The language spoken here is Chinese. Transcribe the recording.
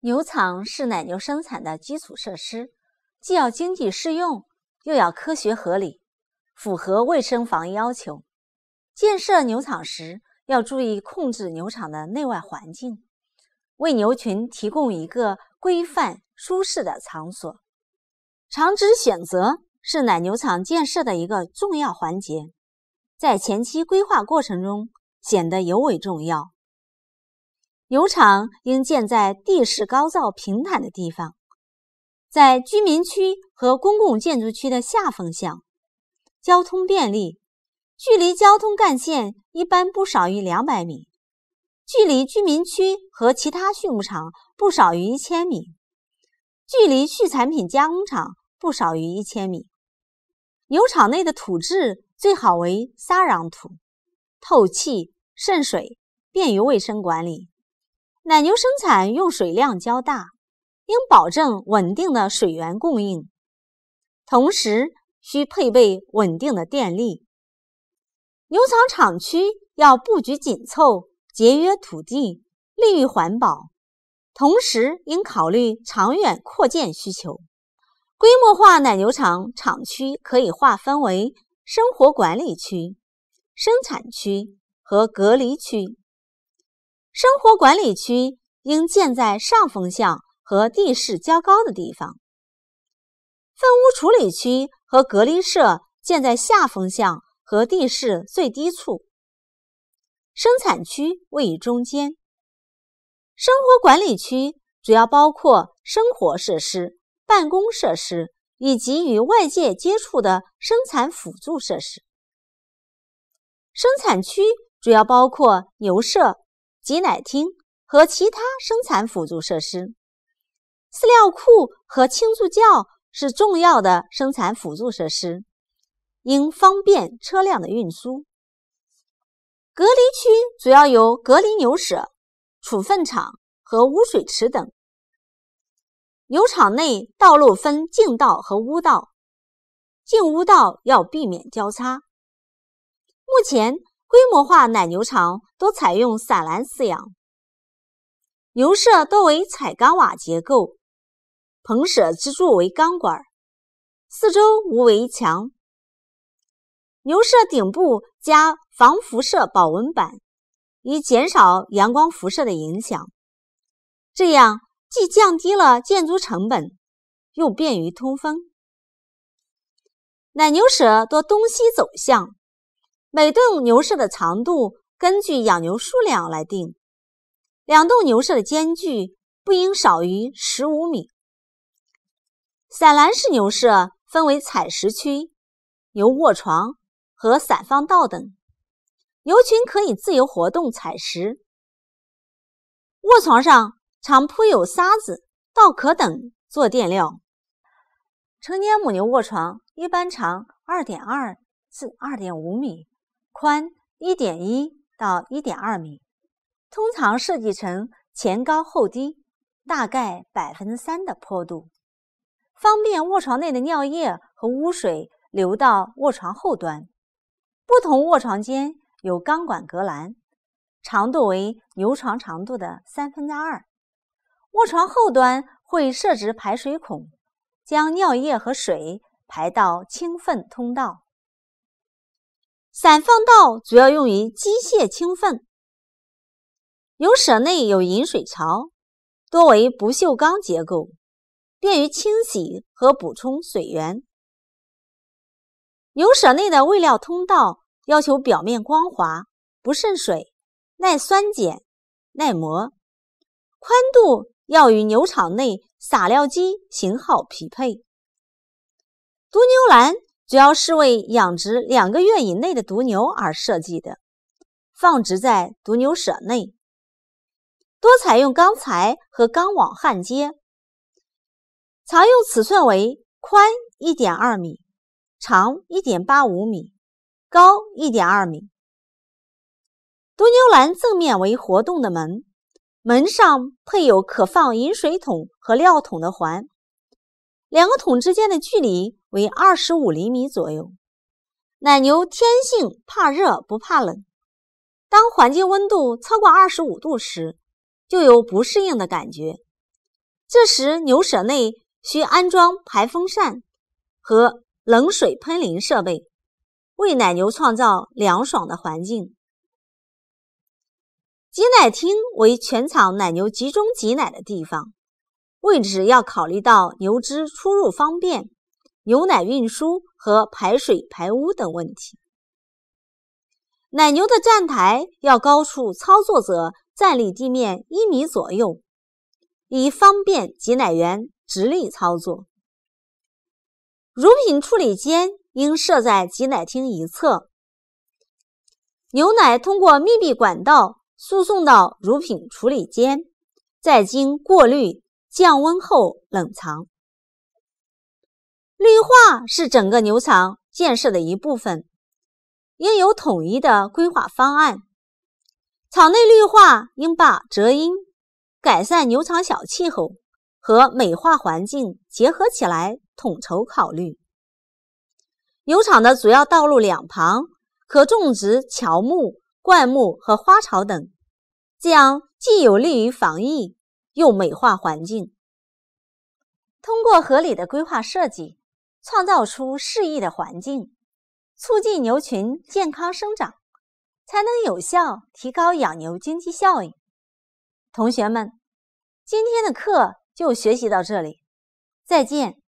牛场是奶牛生产的基础设施，既要经济适用，又要科学合理，符合卫生防疫要求。建设牛场时要注意控制牛场的内外环境，为牛群提供一个规范舒适的场所。场址选择是奶牛场建设的一个重要环节，在前期规划过程中显得尤为重要。牛场应建在地势高燥、平坦的地方，在居民区和公共建筑区的下风向，交通便利，距离交通干线一般不少于两百米，距离居民区和其他畜牧场不少于一千米，距离畜产品加工厂不少于一千米。牛场内的土质最好为沙壤土，透气、渗水，便于卫生管理。奶牛生产用水量较大，应保证稳定的水源供应，同时需配备稳定的电力。牛场厂区要布局紧凑，节约土地，利于环保，同时应考虑长远扩建需求。规模化奶牛场厂区可以划分为生活管理区、生产区和隔离区。生活管理区应建在上风向和地势较高的地方，粪污处理区和隔离舍建在下风向和地势最低处，生产区位于中间。生活管理区主要包括生活设施、办公设施以及与外界接触的生产辅助设施。生产区主要包括牛舍。挤奶厅和其他生产辅助设施，饲料库和青贮窖是重要的生产辅助设施，应方便车辆的运输。隔离区主要由隔离牛舍、处粪场和污水池等。牛场内道路分进道和污道，进污道要避免交叉。目前。规模化奶牛场多采用散栏饲养，牛舍多为彩钢瓦结构，棚舍支柱为钢管，四周无围墙，牛舍顶部加防辐射保温板，以减少阳光辐射的影响。这样既降低了建筑成本，又便于通风。奶牛舍多东西走向。每栋牛舍的长度根据养牛数量来定，两栋牛舍的间距不应少于十五米。散栏式牛舍分为采食区、牛卧床和散放道等，牛群可以自由活动采食。卧床上常铺有沙子、稻壳等做垫料。成年母牛卧床一般长二点二至二点五米。宽一点一到一点二米，通常设计成前高后低，大概百分之三的坡度，方便卧床内的尿液和污水流到卧床后端。不同卧床间有钢管隔栏，长度为牛床长度的三分之二。卧床后端会设置排水孔，将尿液和水排到清粪通道。散放道主要用于机械清粪，牛舍内有饮水槽，多为不锈钢结构，便于清洗和补充水源。牛舍内的喂料通道要求表面光滑、不渗水、耐酸碱、耐磨，宽度要与牛场内撒料机型号匹配。犊牛栏。主要是为养殖两个月以内的犊牛而设计的，放置在犊牛舍内，多采用钢材和钢网焊接，常用尺寸为宽1.2米、长1.85米、高1.2米。犊牛栏正面为活动的门，门上配有可放饮水桶和料桶的环，两个桶之间的距离。为二十五厘米左右。奶牛天性怕热不怕冷，当环境温度超过二十五度时，就有不适应的感觉。这时牛舍内需安装排风扇和冷水喷淋设备，为奶牛创造凉爽的环境。挤奶厅为全场奶牛集中挤奶的地方，位置要考虑到牛只出入方便。牛奶运输和排水排污等问题。奶牛的站台要高处操作者站立地面一米左右，以方便挤奶员直立操作。乳品处理间应设在挤奶厅一侧，牛奶通过密闭管道输送到乳品处理间，再经过滤、降温后冷藏。绿化是整个牛场建设的一部分，应有统一的规划方案。场内绿化应把遮阴、改善牛场小气候和美化环境结合起来统筹考虑。牛场的主要道路两旁可种植乔木、灌木和花草等，这样既有利于防疫，又美化环境。通过合理的规划设计。创造出适宜的环境，促进牛群健康生长，才能有效提高养牛经济效益。同学们，今天的课就学习到这里，再见。